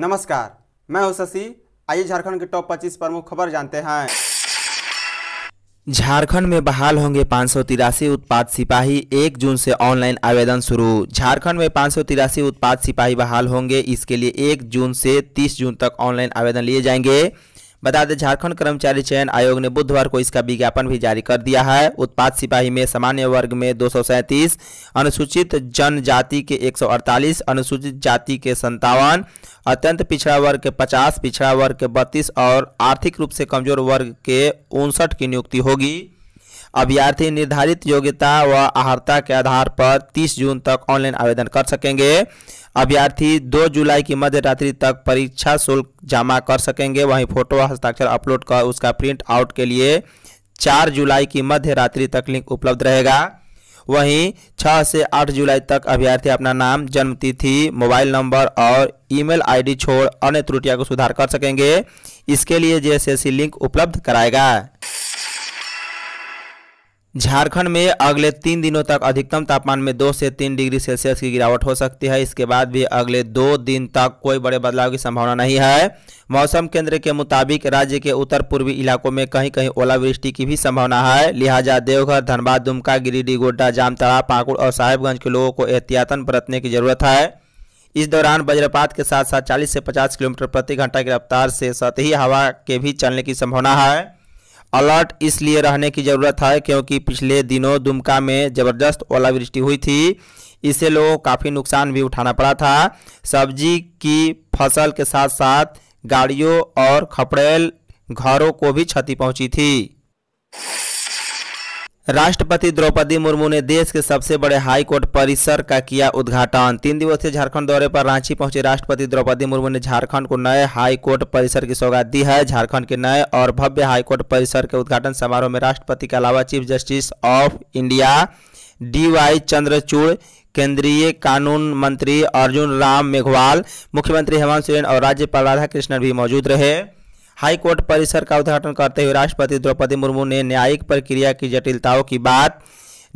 नमस्कार मैं हूं शशि आइए झारखंड के टॉप 25 प्रमुख खबर जानते हैं झारखंड में बहाल होंगे पाँच उत्पाद सिपाही एक जून से ऑनलाइन आवेदन शुरू झारखंड में पाँच उत्पाद सिपाही बहाल होंगे इसके लिए एक जून से 30 जून तक ऑनलाइन आवेदन लिए जाएंगे बता दें झारखंड कर्मचारी चयन आयोग ने बुधवार को इसका विज्ञापन भी जारी कर दिया है उत्पाद सिपाही में सामान्य वर्ग में दो अनुसूचित जनजाति के एक अनुसूचित जाति के संतावन अत्यंत पिछड़ा वर्ग के 50, पिछड़ा वर्ग के 32 और आर्थिक रूप से कमजोर वर्ग के उनसठ की नियुक्ति होगी अभ्यर्थी निर्धारित योग्यता व आहर्ता के आधार पर 30 जून तक ऑनलाइन आवेदन कर सकेंगे अभ्यर्थी 2 जुलाई की मध्य रात्रि तक परीक्षा शुल्क जमा कर सकेंगे वहीं फोटो हस्ताक्षर अपलोड कर उसका प्रिंट आउट के लिए 4 जुलाई की मध्य रात्रि तक लिंक उपलब्ध रहेगा वहीं 6 से 8 जुलाई तक अभ्यर्थी अपना नाम जन्मतिथि मोबाइल नंबर और ईमेल आईडी छोड़ अन्य त्रुटियां को सुधार कर सकेंगे इसके लिए जे लिंक उपलब्ध कराएगा झारखंड में अगले तीन दिनों तक अधिकतम तापमान में दो से तीन डिग्री सेल्सियस की गिरावट हो सकती है इसके बाद भी अगले दो दिन तक कोई बड़े बदलाव की संभावना नहीं है मौसम केंद्र के मुताबिक राज्य के उत्तर पूर्वी इलाकों में कहीं कहीं ओलावृष्टि की भी संभावना है लिहाजा देवघर धनबाद दुमका गिरिडीह गोड्डा जामताड़ा पाकुड़ और साहेबगंज के लोगों को एहतियातन बरतने की जरूरत है इस दौरान वज्रपात के साथ साथ चालीस से पचास किलोमीटर प्रति घंटा की रफ्तार से सतही हवा के भी चलने की संभावना है अलर्ट इसलिए रहने की ज़रूरत है क्योंकि पिछले दिनों दुमका में ज़बरदस्त ओलावृष्टि हुई थी इससे लोगों को काफ़ी नुकसान भी उठाना पड़ा था सब्जी की फसल के साथ साथ गाड़ियों और खपड़ेल घरों को भी क्षति पहुंची थी राष्ट्रपति द्रौपदी मुर्मू ने देश के सबसे बड़े हाई कोर्ट परिसर का किया उद्घाटन तीन दिवसीय झारखंड दौरे पर रांची पहुंचे राष्ट्रपति द्रौपदी मुर्मू ने झारखंड को नए हाई कोर्ट परिसर की सौगात दी है झारखंड के नए और भव्य हाई कोर्ट परिसर के उद्घाटन समारोह में राष्ट्रपति के अलावा chief justice of India D Y Chandrachud केंद्रीय कानून मंत्री अर्जुन राम मेघवाल मुख्यमंत्री हेमंत सोरेन और राज्यपाल राधाकृष्णन भी मौजूद रहे हाई कोर्ट परिसर का उद्घाटन करते हुए राष्ट्रपति द्रौपदी मुर्मू ने न्यायिक प्रक्रिया की जटिलताओं की बात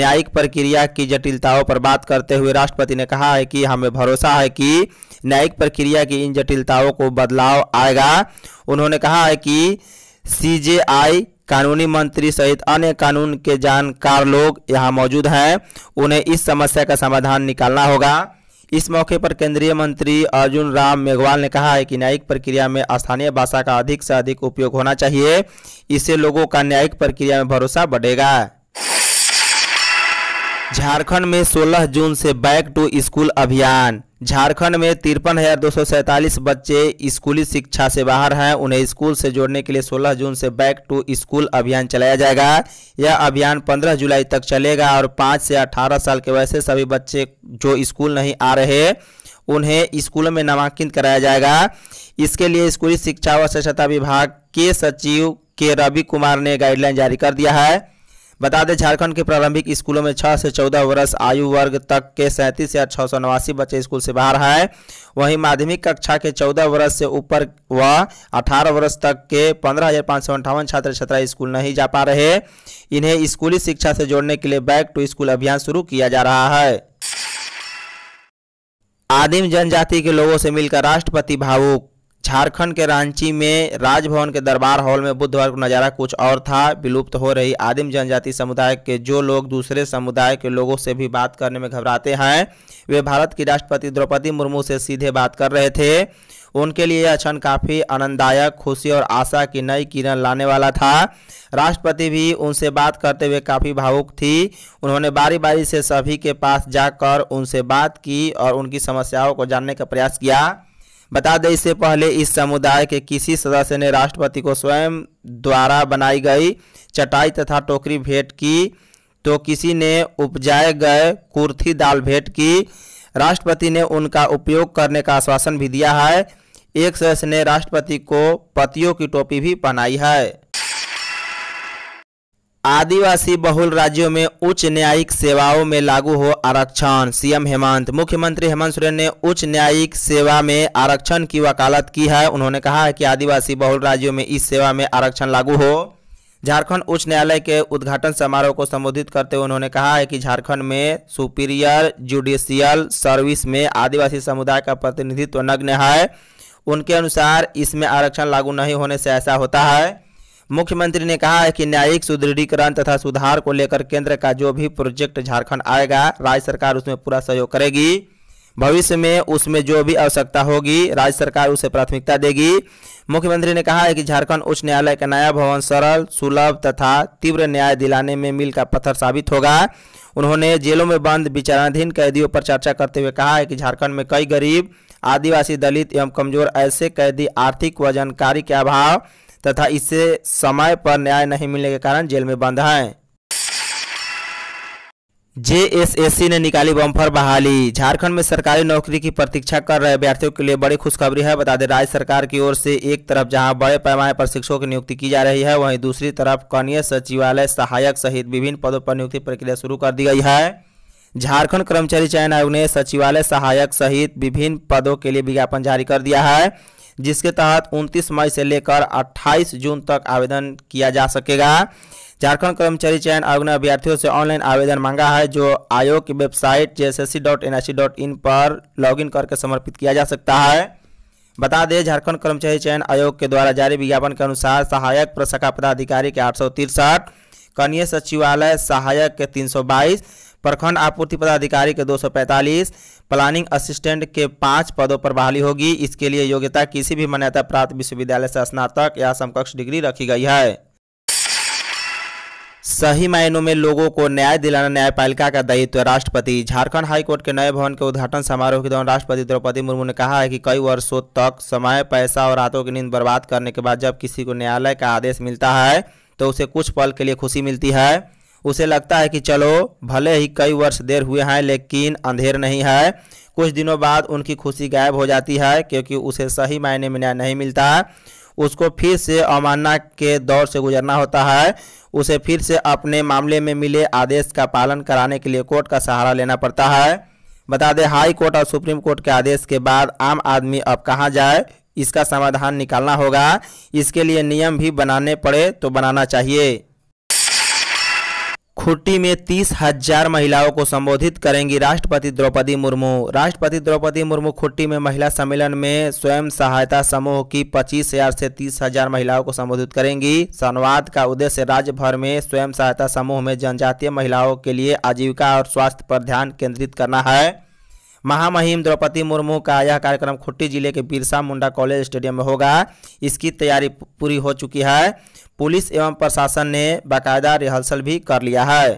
न्यायिक प्रक्रिया की जटिलताओं पर बात करते हुए राष्ट्रपति ने कहा है कि हमें भरोसा है कि न्यायिक प्रक्रिया की इन जटिलताओं को बदलाव आएगा उन्होंने कहा है कि सी कानूनी मंत्री सहित अन्य कानून के जानकार लोग यहाँ मौजूद हैं उन्हें इस समस्या का समाधान निकालना होगा इस मौके पर केंद्रीय मंत्री अर्जुन राम मेघवाल ने कहा है कि न्यायिक प्रक्रिया में स्थानीय भाषा का अधिक से अधिक उपयोग होना चाहिए इससे लोगों का न्यायिक प्रक्रिया में भरोसा बढ़ेगा झारखंड में 16 जून से बैक टू स्कूल अभियान झारखंड में तिरपन हज़ार दो सौ सैंतालीस बच्चे स्कूली शिक्षा से बाहर हैं उन्हें स्कूल से जोड़ने के लिए 16 जून से बैक टू स्कूल अभियान चलाया जाएगा यह अभियान 15 जुलाई तक चलेगा और 5 से 18 साल के वैसे सभी बच्चे जो स्कूल नहीं आ रहे उन्हें स्कूलों में नामांकित कराया जाएगा इसके लिए स्कूली शिक्षा व स्वच्छता विभाग के सचिव के रवि कुमार ने गाइडलाइन जारी कर दिया है बता दें झारखंड के प्रारंभिक स्कूलों में छह से चौदह वर्ष आयु वर्ग तक के सैंतीस हज़ार छह सौ नवासी बच्चे स्कूल से बाहर है वहीं माध्यमिक कक्षा के चौदह वर्ष से ऊपर व अठारह वर्ष तक के पंद्रह हज़ार पाँच सौ अंठावन छात्र छात्रा स्कूल नहीं जा पा रहे इन्हें स्कूली शिक्षा से जोड़ने के लिए बैक टू स्कूल अभियान शुरू किया जा रहा है आदिम जनजाति के लोगों से मिलकर राष्ट्रपति भावुक झारखंड के रांची में राजभवन के दरबार हॉल में बुधवार को नज़ारा कुछ और था विलुप्त हो रही आदिम जनजाति समुदाय के जो लोग दूसरे समुदाय के लोगों से भी बात करने में घबराते हैं वे भारत की राष्ट्रपति द्रौपदी मुर्मू से सीधे बात कर रहे थे उनके लिए यह क्षण काफ़ी आनंददायक खुशी और आशा की नई किरण लाने वाला था राष्ट्रपति भी उनसे बात करते हुए काफ़ी भावुक थी उन्होंने बारी बारी से सभी के पास जाकर उनसे बात की और उनकी समस्याओं को जानने का प्रयास किया बता दें इससे पहले इस समुदाय के किसी सदस्य ने राष्ट्रपति को स्वयं द्वारा बनाई गई चटाई तथा टोकरी भेंट की तो किसी ने उपजाए गए कुर्थी दाल भेंट की राष्ट्रपति ने उनका उपयोग करने का आश्वासन भी दिया है एक सदस्य ने राष्ट्रपति को पतियों की टोपी भी पहनाई है आदिवासी बहुल राज्यों में उच्च न्यायिक सेवाओं में लागू हो आरक्षण सीएम हेमंत मुख्यमंत्री हेमंत सोरेन ने उच्च न्यायिक सेवा में आरक्षण की वकालत की है उन्होंने कहा है कि आदिवासी बहुल राज्यों में इस सेवा में आरक्षण लागू हो झारखंड उच्च न्यायालय के उद्घाटन समारोह को संबोधित करते हुए उन्होंने कहा है कि झारखंड में सुपीरियर जुडिशियल सर्विस में आदिवासी समुदाय का प्रतिनिधित्व नग्न है उनके अनुसार इसमें आरक्षण लागू नहीं होने से ऐसा होता है मुख्यमंत्री ने कहा है कि न्यायिक सुदृढ़ीकरण तथा सुधार को लेकर केंद्र का जो भी प्रोजेक्ट झारखंड आएगा राज्य सरकार उसमें पूरा सहयोग करेगी भविष्य में उसमें जो भी आवश्यकता होगी राज्य सरकार उसे प्राथमिकता देगी मुख्यमंत्री ने कहा है कि झारखंड उच्च न्यायालय का नया भवन सरल सुलभ तथा तीव्र न्याय दिलाने में मिल का पत्थर साबित होगा उन्होंने जेलों में बंद विचाराधीन कैदियों पर चर्चा करते हुए कहा है कि झारखंड में कई गरीब आदिवासी दलित एवं कमजोर ऐसे कैदी आर्थिक व जानकारी के अभाव तथा इसे समय पर न्याय नहीं मिलने के कारण जेल में बंद हैं जेएसएससी ने निकाली बम्फर बहाली झारखंड में सरकारी नौकरी की प्रतीक्षा कर रहे अभ्यर्थियों के लिए बड़ी खुशखबरी है बता दें राज्य सरकार की ओर से एक तरफ जहां बड़े पैमाने पर शिक्षकों की नियुक्ति की जा रही है वहीं दूसरी तरफ कनीय सचिवालय सहायक सहित विभिन्न पदों पर नियुक्ति प्रक्रिया शुरू कर दी गई है झारखंड कर्मचारी चयन आयोग ने सचिवालय सहायक सहित विभिन्न पदों के लिए विज्ञापन जारी कर दिया है जिसके तहत 29 मई से लेकर 28 जून तक आवेदन किया जा सकेगा झारखंड कर्मचारी चयन आयोग ने अभ्यर्थियों से ऑनलाइन आवेदन मांगा है जो आयोग की वेबसाइट जे पर लॉगिन करके समर्पित किया जा सकता है बता दें झारखंड कर्मचारी चयन आयोग के द्वारा जारी विज्ञापन के अनुसार सहायक प्रशाखा पदाधिकारी के आठ कनीय सचिवालय सहायक के 322 प्रखंड आपूर्ति पदाधिकारी के 245 प्लानिंग असिस्टेंट के पाँच पदों पर बहाली होगी इसके लिए योग्यता किसी भी मान्यता प्राप्त विश्वविद्यालय से स्नातक या समकक्ष डिग्री रखी गई है सही मायनों में लोगों को न्याय दिलाना न्यायपालिका का दायित्व राष्ट्रपति झारखंड हाईकोर्ट के नए भवन के उद्घाटन समारोह के दौरान राष्ट्रपति द्रौपदी मुर्मू ने कहा है कि कई वर्षों तक समय पैसा और रातों की नींद बर्बाद करने के बाद जब किसी को न्यायालय का आदेश मिलता है तो उसे कुछ पल के लिए खुशी मिलती है उसे लगता है कि चलो भले ही कई वर्ष देर हुए हैं लेकिन अंधेर नहीं है कुछ दिनों बाद उनकी खुशी गायब हो जाती है क्योंकि उसे सही मायने में न्याय नहीं मिलता है उसको फिर से अमानना के दौर से गुजरना होता है उसे फिर से अपने मामले में मिले आदेश का पालन कराने के लिए कोर्ट का सहारा लेना पड़ता है बता दें हाई कोर्ट और सुप्रीम कोर्ट के आदेश के बाद आम आदमी अब कहाँ जाए इसका समाधान निकालना होगा इसके लिए नियम भी बनाने पड़े तो बनाना चाहिए खुट्टी में तीस हजार महिलाओं को संबोधित करेंगी राष्ट्रपति द्रौपदी मुर्मू राष्ट्रपति द्रौपदी मुर्मू खुट्टी में महिला सम्मेलन में स्वयं सहायता समूह की पच्चीस हजार से तीस हजार महिलाओं को संबोधित करेंगी संवाद का उद्देश्य राज्य भर में स्वयं सहायता समूह में जनजातीय महिलाओं के लिए आजीविका और स्वास्थ्य पर ध्यान केंद्रित करना है महामहिम द्रौपदी मुर्मू का यह कार्यक्रम खुट्टी जिले के बिरसा मुंडा कॉलेज स्टेडियम में होगा इसकी तैयारी पूरी हो चुकी है पुलिस एवं प्रशासन ने बाकायदा रिहर्सल भी कर लिया है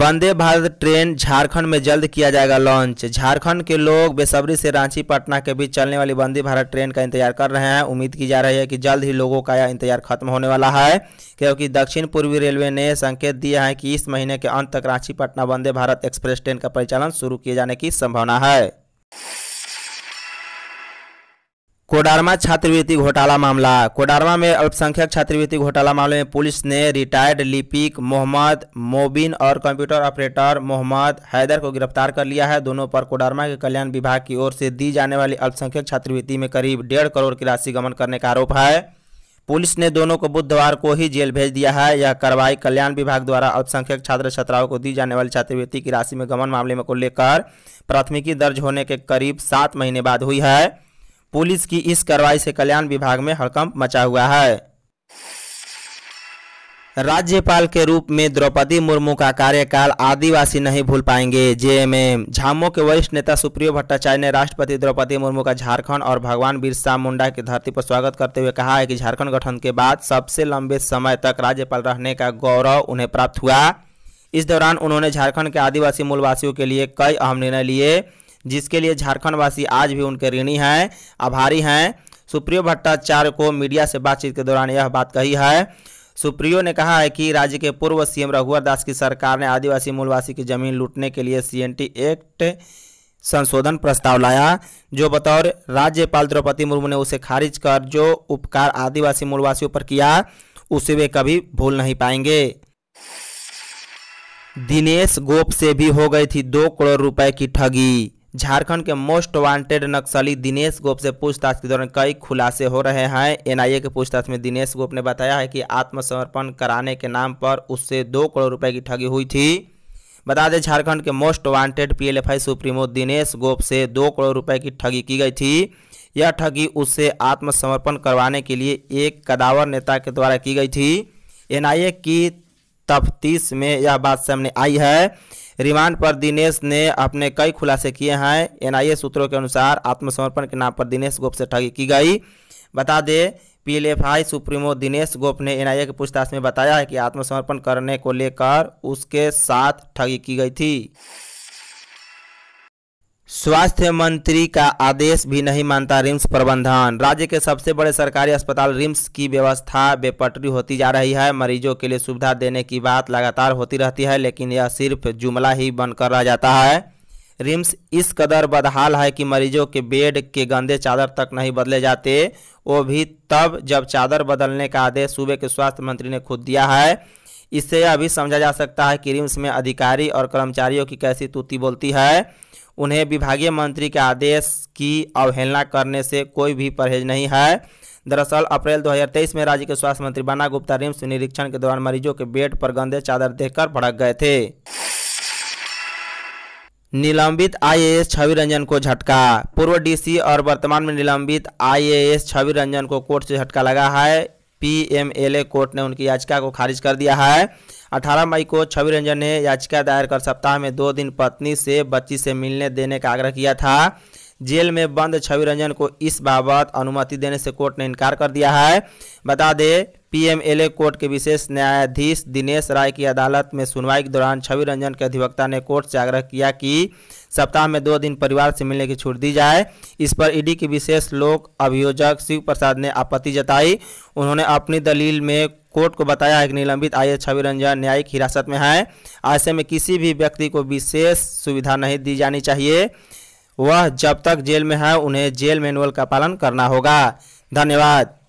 वंदे भारत ट्रेन झारखंड में जल्द किया जाएगा लॉन्च झारखंड के लोग बेसब्री से रांची पटना के बीच चलने वाली वंदे भारत ट्रेन का इंतजार कर रहे हैं उम्मीद की जा रही है कि जल्द ही लोगों का यह इंतजार खत्म होने वाला है क्योंकि दक्षिण पूर्वी रेलवे ने संकेत दिया है कि इस महीने के अंत तक रांची पटना वंदे भारत एक्सप्रेस ट्रेन का परिचालन शुरू किए जाने की संभावना है कोडारमा छात्रवृत्ति घोटाला मामला कोडारमा में अल्पसंख्यक छात्रवृत्ति घोटाला मामले में पुलिस ने रिटायर्ड लिपिक मोहम्मद मोबिन और कंप्यूटर ऑपरेटर मोहम्मद हैदर को गिरफ्तार कर लिया है दोनों पर कोडारमा के कल्याण विभाग की ओर से दी जाने वाली अल्पसंख्यक छात्रवृत्ति में करीब डेढ़ करोड़ की राशि गमन करने का आरोप है पुलिस ने दोनों को बुधवार को ही जेल भेज दिया है यह कार्रवाई कल्याण विभाग द्वारा अल्पसंख्यक छात्र छात्राओं को दी जाने वाली छात्रवृत्ति की राशि में गमन मामले में को लेकर प्राथमिकी दर्ज होने के करीब सात महीने बाद हुई है पुलिस की इस कार्रवाई से कल्याण विभाग में हड़कंप मचा हुआ है राज्यपाल के रूप में द्रौपदी मुर्मू का कार्यकाल आदिवासी नहीं भूल पाएंगे जेएमएम झामो के वरिष्ठ नेता सुप्रियो भट्टाचार्य ने राष्ट्रपति द्रौपदी मुर्मू का झारखंड और भगवान बिरसा मुंडा की धरती पर स्वागत करते हुए कहा है कि झारखंड गठन के बाद सबसे लंबे समय तक राज्यपाल रहने का गौरव उन्हें प्राप्त हुआ इस दौरान उन्होंने झारखंड के आदिवासी मूलवासियों के लिए कई अहम निर्णय लिए जिसके लिए झारखंडवासी आज भी उनके ऋणी हैं आभारी हैं सुप्रियो भट्टाचार्य को मीडिया से बातचीत के दौरान यह बात कही है सुप्रियो ने कहा है कि राज्य के पूर्व सीएम रघुवर दास की सरकार ने आदिवासी मूलवासी की जमीन लूटने के लिए सीएनटी एक्ट संशोधन प्रस्ताव लाया जो बतौर राज्यपाल द्रौपदी मुर्मू ने उसे खारिज कर जो उपकार आदिवासी मूलवासियों पर किया उसे वे कभी भूल नहीं पाएंगे दिनेश गोप से भी हो गई थी दो करोड़ रुपए की ठगी झारखंड के मोस्ट वांटेड नक्सली दिनेश गोप से पूछताछ के दौरान कई खुलासे हो रहे हैं एनआईए के पूछताछ में दिनेश गोप ने बताया है कि आत्मसमर्पण कराने के नाम पर उससे दो करोड़ रुपए की ठगी हुई थी बता दें झारखंड के most wanted PLFI supremo Dinesh Gop से दो करोड़ रुपए की ठगी की गई थी यह ठगी उससे आत्मसमर्पण करवाने के लिए एक कदावर नेता के द्वारा की गई थी एनआईए की तफ्तीश में यह बात सामने आई है रिमांड पर दिनेश ने अपने कई खुलासे किए हैं एनआईए सूत्रों के अनुसार आत्मसमर्पण के नाम पर दिनेश गोप से ठगी की गई बता दें पीएलएफआई सुप्रीमो दिनेश गोप ने एनआईए के पूछताछ में बताया है कि आत्मसमर्पण करने को लेकर उसके साथ ठगी की गई थी स्वास्थ्य मंत्री का आदेश भी नहीं मानता रिम्स प्रबंधन राज्य के सबसे बड़े सरकारी अस्पताल रिम्स की व्यवस्था बेपटरी होती जा रही है मरीजों के लिए सुविधा देने की बात लगातार होती रहती है लेकिन यह सिर्फ जुमला ही बनकर रह जाता है रिम्स इस कदर बदहाल है कि मरीजों के बेड के गंदे चादर तक नहीं बदले जाते वो भी तब जब चादर बदलने का आदेश सूबे के स्वास्थ्य मंत्री ने खुद दिया है इससे यह भी समझा जा सकता है कि रिम्स में अधिकारी और कर्मचारियों की कैसी तूती बोलती है उन्हें विभागीय मंत्री के आदेश की अवहेलना करने से कोई भी परहेज नहीं है दरअसल अप्रैल 2023 में राज्य के स्वास्थ्य मंत्री बाना गुप्ता रिम्स निरीक्षण के दौरान मरीजों के बेड पर गंदे चादर देखकर भड़क गए थे निलंबित आईएएस छवि रंजन को झटका पूर्व डीसी और वर्तमान में निलंबित आईएएस छवि रंजन को कोर्ट से झटका लगा है पीएमएलए कोर्ट ने उनकी याचिका को खारिज कर दिया है 18 मई को छवि रंजन ने याचिका दायर कर सप्ताह में दो दिन पत्नी से बच्ची से मिलने देने का आग्रह किया था जेल में बंद छवि रंजन को इस बाबत अनुमति देने से कोर्ट ने इनकार कर दिया है बता दें पीएमएलए कोर्ट के विशेष न्यायाधीश दिनेश राय की अदालत में सुनवाई के दौरान छवि रंजन के अधिवक्ता ने कोर्ट से आग्रह किया कि सप्ताह में दो दिन परिवार से मिलने की छूट दी जाए इस पर ईडी के विशेष लोक अभियोजक शिव प्रसाद ने आपत्ति जताई उन्होंने अपनी दलील में कोर्ट को बताया है कि निलंबित आई एस छवि रंजन न्यायिक हिरासत में है ऐसे में किसी भी व्यक्ति को विशेष सुविधा नहीं दी जानी चाहिए वह जब तक जेल में है उन्हें जेल मैनुअल का पालन करना होगा धन्यवाद